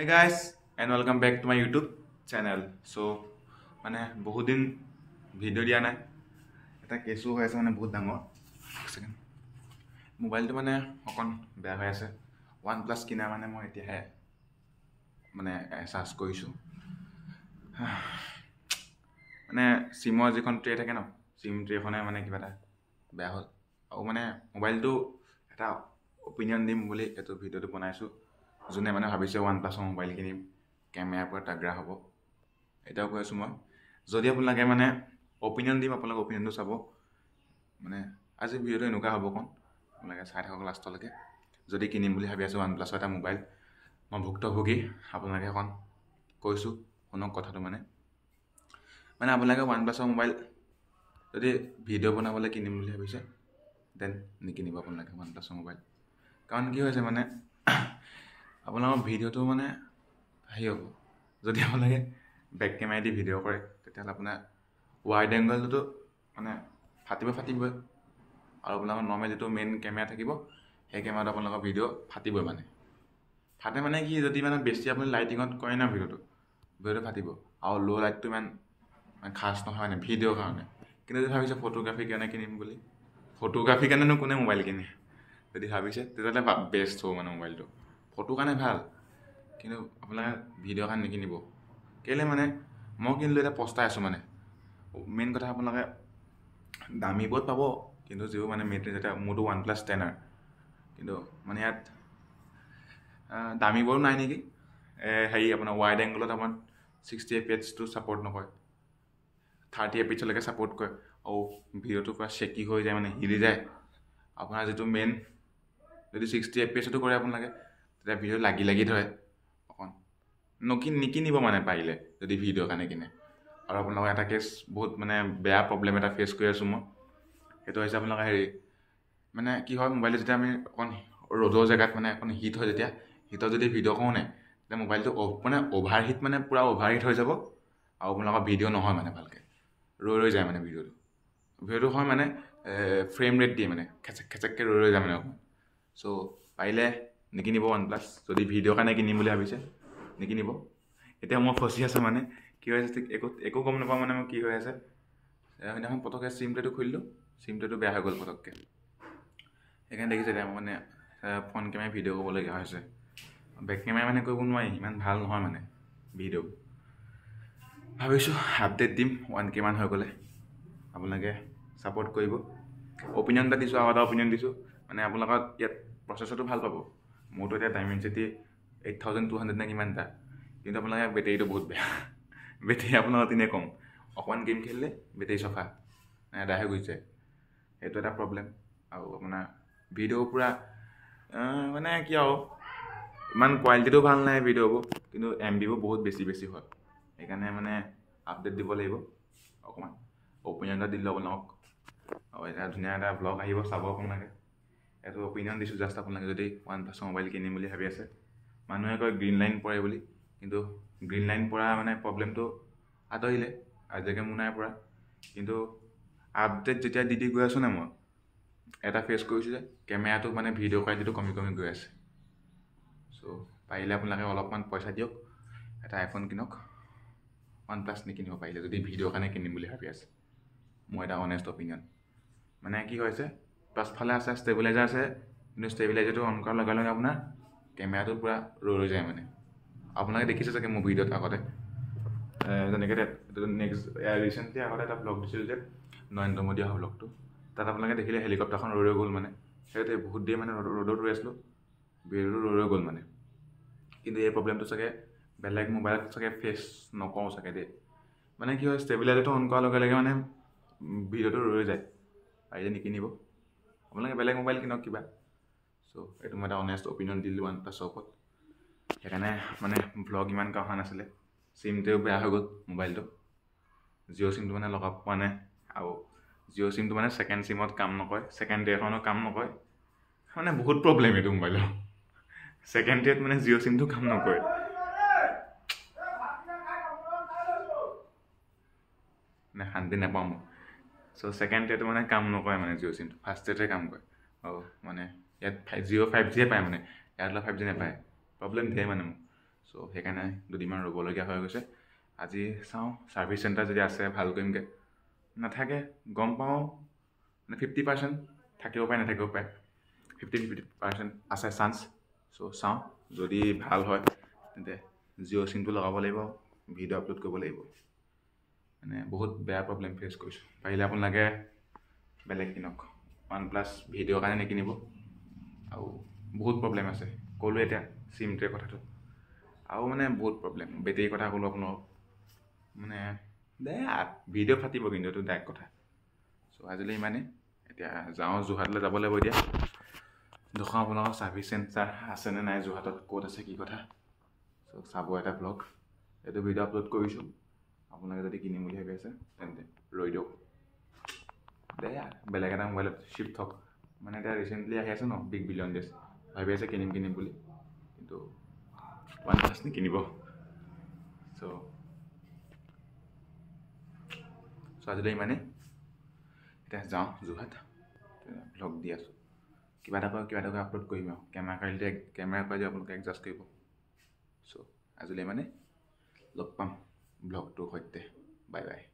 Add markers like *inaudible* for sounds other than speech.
হে guys and welcome back to my YouTube channel so' মানে বহুদিন ভিডিঅ' দিয়া নাই এটা কেঁচু হৈ আছে মানে বহুত ডাঙৰ ছেকেণ্ড মোবাইলটো মানে অকণ বেয়া হৈ আছে ওৱান প্লাছ কিনা মানে মই এতিয়াহে মানে চাৰ্জ কৰিছোঁ মানে চিমৰ যিখন ট্ৰে থাকে ন চিম ট্ৰেখনে মানে কিবা এটা বেয়া হ'ল আৰু মানে মোবাইলটো এটা অপিনিয়ন দিম বুলি এইটো ভিডিঅ'টো বনাইছোঁ যোনে মানে ভাবিছে ওৱান প্লাছৰ মোবাইল কিনিম কেমেৰাৰ পৰা তাগ্ৰা হ'ব এতিয়াও কৈ আছোঁ মই যদি আপোনালোকে মানে অপিনিয়ন দিম আপোনালোকে অপিনিয়নটো চাব মানে আজি ভিডিঅ'টো এনেকুৱা হ'ব কণ আপোনালোকে চাই থাকক লাষ্টলৈকে যদি কিনিম বুলি ভাবি আছে ওৱান প্লাছৰ এটা মোবাইল মই ভুক্তভোগী আপোনালোকে এখন কৈছোঁ শুনক কথাটো মানে মানে আপোনালোকে ওৱান প্লাছৰ মোবাইল যদি ভিডিঅ' বনাবলৈ কিনিম বুলি ভাবিছে দেন নিকিনিব আপোনালোকে ওৱান প্লাছৰ মোবাইল কাৰণ কি হৈছে মানে আপোনাৰ ভিডিঅ'টো মানে হেৰি হ'ব যদি আপোনালোকে বেক কেমেৰা দি ভিডিঅ' কৰে তেতিয়াহ'লে আপোনাৰ ৱাইড এংগলটোতো মানে ফাটিব ফাটিবই আৰু আপোনাৰ নৰ্মেল যিটো মেইন কেমেৰা থাকিব সেই কেমেৰাটো আপোনালোকৰ ভিডিঅ' ফাটিবই মানে ফাটে মানে কি যদি মানে বেছি আপুনি লাইটিঙত কৰে ন ভিডিঅ'টো ভিডিঅ'টো ফাটিব আৰু ল' লাইটটো ইমান মানে খাচ নহয় মানে ভিডিঅ'ৰ কাৰণে কিন্তু যদি ভাবিছে ফটোগ্ৰাফী কাৰণে কিনিম বুলি ফটোগ্ৰাফীৰ কাৰণেনো কোনে মোবাইল কিনে যদি ভাবিছে তেতিয়াহ'লে বেষ্ট হ'ব মানে মোবাইলটো ফটো কাৰণে ভাল কিন্তু আপোনালোকে ভিডিঅ' কাৰণে নিকিনিব কেলৈ মানে মই কিন্তু এতিয়া পস্তাই আছোঁ মানে মেইন কথা আপোনালোকে দামী বহুত পাব কিন্তু যিবোৰ মানে মেট্ৰিক এতিয়া মোৰতো ওৱান প্লাছ টেনাৰ কিন্তু মানে ইয়াত দামী দামীবোৰো নাই নেকি হেৰি আপোনাৰ ৱাইড এংগলত আমাৰ ছিক্সটি এফ পেজটো ছাপৰ্ট নকৰে থাৰ্টি এফ পেজলৈকে ছাপৰ্ট কৰে আৰু ভিডিঅ'টো পূৰা চেকি হৈ যায় মানে হিলি যায় আপোনাৰ যিটো মেইন যদি ছিক্সটি এফ পেজটো কৰে আপোনালোকে তেতিয়া ভিডিঅ' লাগি লাগি ধৰে অকণ নকি নিকিনিব মানে পাৰিলে যদি ভিডিঅ' কাৰণে কিনে আৰু আপোনালোকৰ এটা কেছ বহুত মানে বেয়া প্ৰব্লেম এটা ফেচ কৰি আছোঁ মই সেইটো হৈছে আপোনালোকে হেৰি মানে কি হয় মোবাইলটো যেতিয়া আমি অকণ ৰ'দৰ জেগাত মানে অকণ হিট হয় যেতিয়া হিটত যদি ভিডিঅ' কৰোঁ নাই তেতিয়া মোবাইলটো মানে অ'ভাৰ হিট মানে পূৰা অ'ভাৰ হিট হৈ যাব আৰু আপোনালোকৰ ভিডিঅ' নহয় মানে ভালকৈ ৰৈ ৰৈ যায় মানে ভিডিঅ'টো ভিডিঅ'টো হয় মানে ফ্ৰেম ৰেট দিয়ে মানে খেচেক খেচেককৈ ৰৈ ৰৈ যায় মানে অকণ চ' পাৰিলে নিকিনিব ওৱান প্লাছ যদি ভিডিঅ'ৰ কাৰণে কিনিম বুলি ভাবিছে নিকিনিব এতিয়া মই ফচি আছোঁ মানে কি হৈ আছে একো একো গম নাপাওঁ মানে মই কি হৈ আছে সেইদিনাখন পটককৈ চিমটোৱেটো খুলিলোঁ চিমটোৱেটো বেয়া হৈ গ'ল পটককৈ সেইকাৰণে দেখিছে এতিয়া মই মানে ফ্ৰণ্ট কেমেৰাই ভিডিঅ' ক'বলগীয়া হৈছে বেক কেমেৰাই মানে কৰিব নোৱাৰি ইমান ভাল নহয় মানে ভিডিঅ' ভাবিছোঁ আপডেট দিম ওৱান কেমান হৈ গ'লে আপোনালোকে ছাপৰ্ট কৰিব অপিনিয়ন এটা দিছোঁ আৰু এটা অপিনিয়ন দিছোঁ মানে আপোনালোকৰ ইয়াত প্ৰচেছৰটো ভাল পাব মোৰতো এতিয়া sixty eight thousand two hundred নে কিমান এটা কিন্তু আপোনালোকে বেটেৰীটো বহুত বেয়া *laughs* বেটেৰী আপোনাৰ অতিনে কম অকণমান গেম খেলিলে বেটেৰী চফা আদাহে গৈছে সেইটো এটা প্ৰব্লেম আৰু আপোনাৰ ভিডিঅ' পূৰা মানে কি আৰু ইমান কোৱালিটিটো ভাল নাই ভিডিঅ'বোৰ কিন্তু এম বিবোৰ বহুত বেছি বেছি হয় সেইকাৰণে মানে আপডেট দিব লাগিব অকণমান অপিনিয়ন এটা দিলোঁ আপোনালোকক আৰু এটা ধুনীয়া এটা ব্লগ আহিব চাব আপোনালোকে এইটো অপিনিয়ন দিছোঁ জাষ্ট আপোনালোকে যদি ওৱান প্লাছৰ মোবাইল কিনিম বুলি ভাবি আছে মানুহে কয় গ্ৰীণ লাইন পৰে বুলি কিন্তু গ্ৰীণ লাইন পৰা মানে প্ৰব্লেমটো আঁতৰিলে আজিকালি মোৰ নাই পৰা কিন্তু আপডেট যেতিয়া দি দি গৈ আছোঁ নাই মই এটা ফেচ কৰিছোঁ যে কেমেৰাটো মানে ভিডিঅ' কোৱালিটিটো কমি কমি গৈ আছে চ' পাৰিলে আপোনালোকে অলপমান পইচা দিয়ক এটা আইফোন কিনক ওৱান প্লাছ নিকিনিব পাৰিলে যদি ভিডিঅ' কাৰণে কিনিম বুলি ভাবি আছে মোৰ এটা অনেষ্ট অপিনিয়ন মানে কি হৈছে পাছফালে আছে ষ্টেবিলাইজাৰ আছে কিন্তু ষ্টেবিলাইজাৰটো অন কৰাৰ লগে লগে আপোনাৰ কেমেৰাটো পূৰা ৰৈ ৰৈ যায় মানে আপোনালোকে দেখিছে চাগে মোৰ ভিডিঅ'ত আগতে যেনেকৈ নেক্সট ৰিচেণ্টলি আগতে এটা ব্লগ দিছিলোঁ যে নৰেন্দ্ৰ মোদী অহা ব্লগটো তাত আপোনালোকে দেখিলে হেলিকপ্টাৰখন ৰৈ ৰৈ গ'ল মানে সেইটোৱে বহুত দেৰি মানে ৰ'দত ৰৈ আছিলোঁ ভিডিঅ'টো ৰৈ ৰৈ গ'ল মানে কিন্তু এই প্ৰব্লেমটো চাগে বেলেগ মোবাইলত চাগে ফেচ নকৰোঁ চাগে দেই মানে কি হয় ষ্টেবিলাইজাৰটো অন কৰাৰ লগে লগে মানে ভিডিঅ'টো ৰৈ যায় পাৰিলে নিকিনিব আপোনালোকে বেলেগ মোবাইল কিনক কিবা চ' এইটো মই এটা অনেষ্ট অপিনিয়ন দিলোঁ ওৱান প্লাছৰ ওপৰত সেইকাৰণে মানে ব্লগ ইমানকৈ অহা নাছিলে চিমটোৱে বেয়া হৈ গ'ল মোবাইলটো জিঅ' চিমটো মানে লগাব পোৱা নাই আৰু জিঅ' চিমটো মানে ছেকেণ্ড চিমত কাম নকয় ছেকেণ্ড ডেখনো কাম নকয় মানে বহুত প্ৰব্লেম এইটো মোবাইলৰ ছেকেণ্ড ডেত মানে জিঅ' চিমটো কাম নকৰে নাই শান্তি নাপাওঁ মই চ' ছেকেণ্ড ইয়াৰটো মানে কাম নকৰে মানে জিঅ' চিমটো ফাৰ্ষ্ট ইয়াৰতে কাম কৰে আৰু মানে ইয়াত ফাইভ জিঅ' ফাইভ জিয়ে পায় মানে ইয়াৰডালা ফাইভ জি নাপায় প্ৰব্লেম দিয়ে মানে মোৰ চ' সেইকাৰণে দুদিনমান ৰ'বলগীয়া হৈ গৈছে আজি চাওঁ ছাৰ্ভিচ চেণ্টাৰ যদি আছে ভাল কৰিমগৈ নাথাকে গম পাওঁ মানে ফিফটি পাৰ্চেণ্ট থাকিব পাৰে নাথাকিব পাৰে ফিফটি ফিফটি পাৰ্চেণ্ট আছে চান্স চ' চাওঁ যদি ভাল হয় তেন্তে জিঅ' চিমটো লগাব লাগিব ভিডিঅ' আপলোড কৰিব লাগিব মানে বহুত বেয়া প্ৰব্লেম ফেচ কৰিছোঁ পাৰিলে আপোনালোকে বেলেগ কিনক ওৱান প্লাছ ভিডিঅ' কাৰণে নিকিনিব আৰু বহুত প্ৰব্লেম আছে ক'লোৱে এতিয়া চিমটোৱে কথাটো আৰু মানে বহুত প্ৰব্লেম বেটেৰী কথা ক'লোঁ আপোনালোক মানে ভিডিঅ' ফাটিব কিন্তু এইটো ডাইৰেক্ট কথা চ' আজিলৈ ইমানেই এতিয়া যাওঁ যোৰহাটলৈ যাব লাগিব এতিয়া দেখাওঁ আপোনালোকৰ ছাৰ্ভিচ চেণ্টাৰ আছেনে নাই যোৰহাটত ক'ত আছে কি কথা চ' চাব এটা ব্লগ এইটো ভিডিঅ' আপলোড কৰিছোঁ আপোনালোকে যদি কিনিম বুলি ভাবি আছে তেন্তে ৰৈ দিয়ক দেয়া বেলেগ এটা মোবাইলত শ্বিফ্ট হওক মানে এতিয়া ৰিচেণ্টলি আহি আছে ন বিগ বিলিয়ন ডেছ ভাবি আছে কিনিম কিনিম বুলি কিন্তু ওৱান প্লাছ নি কিনিব চ' চ' আজিলৈ ইমানেই এতিয়া যাওঁ যোৰহাট ব্লগ দি আছোঁ কিবা এটা কৰা কিবা এটা কৰি আপলোড কৰিম আৰু কেমেৰা কাৰিলে কেমেৰা কৰা আপোনালোকে এডজাষ্ট কৰিব চ' আজিলৈ মানে লগ পাম blog tu hoite. Bye bye.